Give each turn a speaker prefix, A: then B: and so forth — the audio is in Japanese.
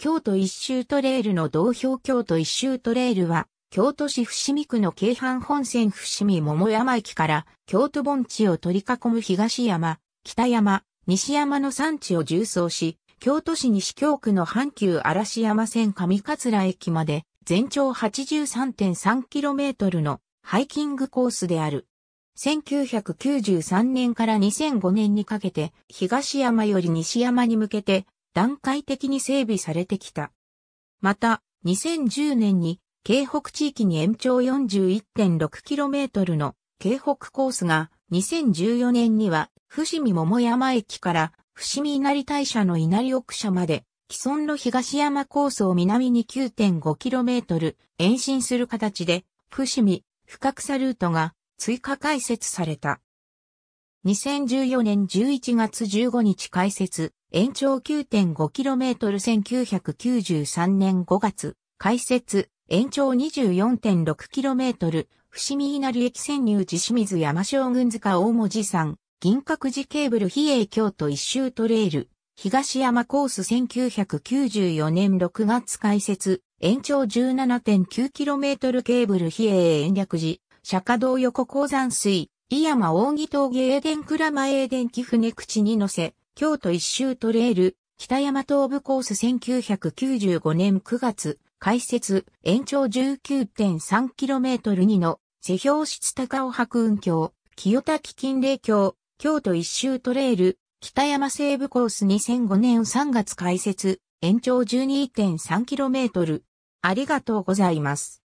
A: 京都一周トレイルの同標京都一周トレイルは、京都市伏見区の京阪本線伏見桃山駅から京都盆地を取り囲む東山、北山、西山の山地を縦走し、京都市西京区の阪急嵐山線上桂駅まで全長 83.3km のハイキングコースである。1993年から2005年にかけて東山より西山に向けて段階的に整備されてきた。また、2010年に、京北地域に延長 41.6km の京北コースが、2014年には、伏見桃山駅から伏見稲荷大社の稲荷奥社まで、既存の東山コースを南に 9.5km 延伸する形で、伏見、深草ルートが追加開設された。2014年11月15日開設、延長 9.5km1993 年5月、開設、延長 24.6km、伏見稲荷駅潜入地清水山将軍塚大文字山、銀閣寺ケーブル比叡京都一周トレイル、東山コース1994年6月開設、延長 17.9km ケーブル比叡延暦寺、釈迦堂横鉱山水、井山大木峠栄電倉前栄電木船口に乗せ、京都一周トレイル、北山東部コース1995年9月、開設、延長 19.3km にの、瀬表室高尾白雲橋、清滝金霊橋、京都一周トレイル、北山西部コース2005年3月開設、延長 12.3km。ありがとうございます。